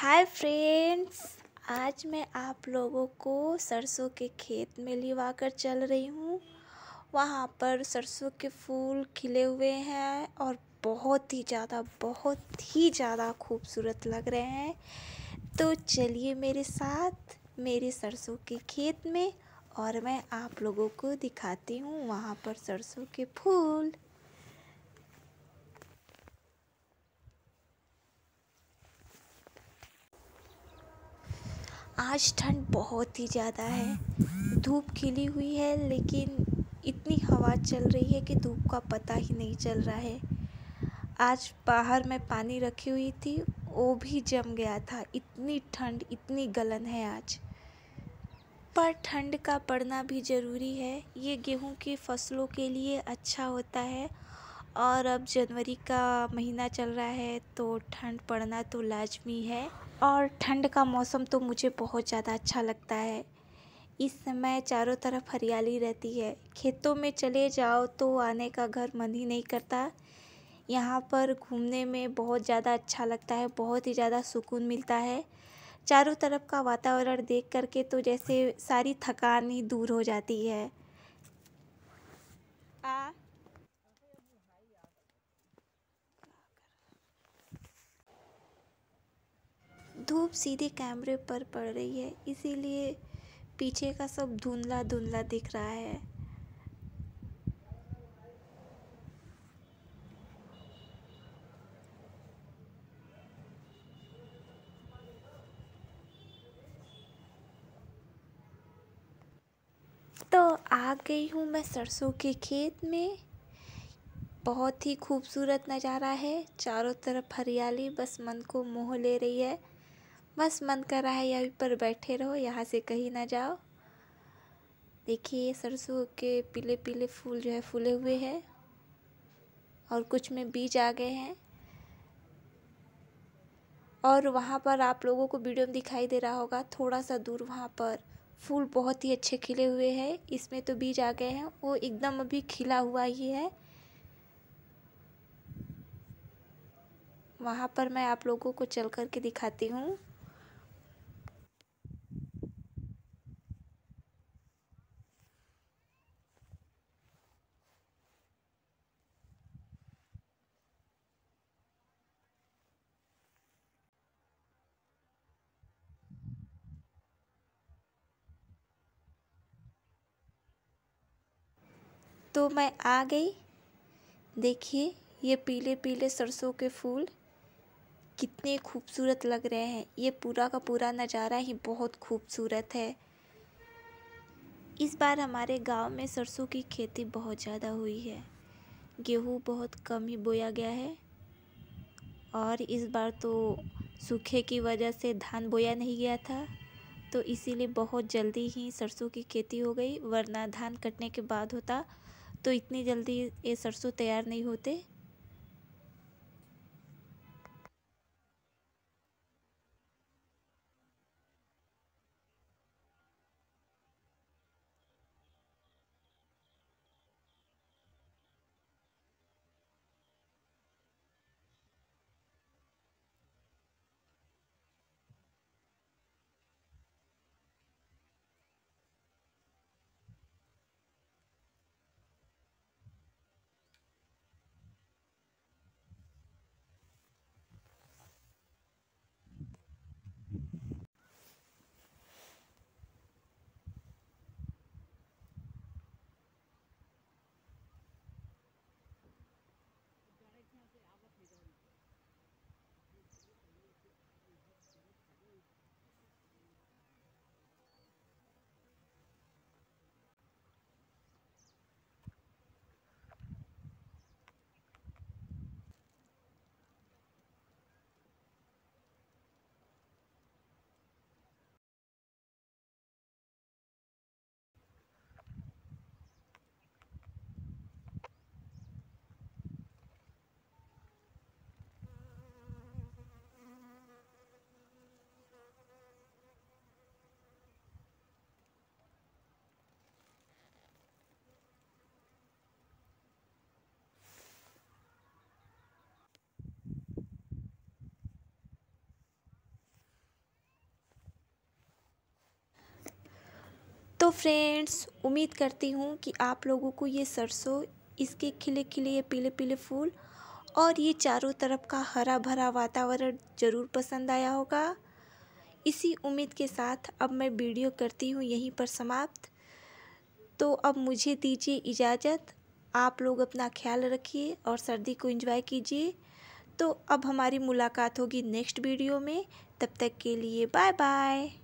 hi friends आज मैं आप लोगों को सरसों के खेत में लिवा कर चल रही हूँ वहाँ पर सरसों के फूल खिले हुए हैं और बहुत ही ज़्यादा बहुत ही ज़्यादा खूबसूरत लग रहे हैं तो चलिए मेरे साथ मेरे सरसों के खेत में और मैं आप लोगों को दिखाती हूँ वहाँ पर सरसों के फूल आज ठंड बहुत ही ज़्यादा है धूप खिली हुई है लेकिन इतनी हवा चल रही है कि धूप का पता ही नहीं चल रहा है आज बाहर मैं पानी रखी हुई थी वो भी जम गया था इतनी ठंड इतनी गलन है आज पर ठंड का पड़ना भी ज़रूरी है ये गेहूं की फसलों के लिए अच्छा होता है और अब जनवरी का महीना चल रहा है तो ठंड पड़ना तो लाजमी है और ठंड का मौसम तो मुझे बहुत ज़्यादा अच्छा लगता है इस समय चारों तरफ हरियाली रहती है खेतों में चले जाओ तो आने का घर मन ही नहीं करता यहाँ पर घूमने में बहुत ज़्यादा अच्छा लगता है बहुत ही ज़्यादा सुकून मिलता है चारों तरफ का वातावरण देख करके तो जैसे सारी थकान ही दूर हो जाती है आ धूप सीधे कैमरे पर पड़ रही है इसीलिए पीछे का सब धुंधला धुंधला दिख रहा है तो आ गई हूँ मैं सरसों के खेत में बहुत ही खूबसूरत नज़ारा है चारों तरफ हरियाली बस मन को मोह ले रही है बस मन कर रहा है यहीं पर बैठे रहो यहाँ से कहीं ना जाओ देखिए सरसों के पीले पीले फूल जो है फूले हुए हैं और कुछ में बीज आ गए हैं और वहाँ पर आप लोगों को वीडियो में दिखाई दे रहा होगा थोड़ा सा दूर वहाँ पर फूल बहुत ही अच्छे खिले हुए हैं इसमें तो बीज आ गए हैं वो एकदम अभी खिला हुआ ही है वहाँ पर मैं आप लोगों को चल कर के दिखाती हूँ तो मैं आ गई देखिए ये पीले पीले सरसों के फूल कितने खूबसूरत लग रहे हैं ये पूरा का पूरा नज़ारा ही बहुत खूबसूरत है इस बार हमारे गांव में सरसों की खेती बहुत ज़्यादा हुई है गेहूँ बहुत कम ही बोया गया है और इस बार तो सूखे की वजह से धान बोया नहीं गया था तो इसीलिए बहुत जल्दी ही सरसों की खेती हो गई वरना धान कटने के बाद होता तो इतनी जल्दी ये सरसों तैयार नहीं होते तो फ्रेंड्स उम्मीद करती हूँ कि आप लोगों को ये सरसों इसके खिले खिले ये पीले पीले फूल और ये चारों तरफ का हरा भरा वातावरण ज़रूर पसंद आया होगा इसी उम्मीद के साथ अब मैं वीडियो करती हूँ यहीं पर समाप्त तो अब मुझे दीजिए इजाज़त आप लोग अपना ख्याल रखिए और सर्दी को एंजॉय कीजिए तो अब हमारी मुलाकात होगी नेक्स्ट वीडियो में तब तक के लिए बाय बाय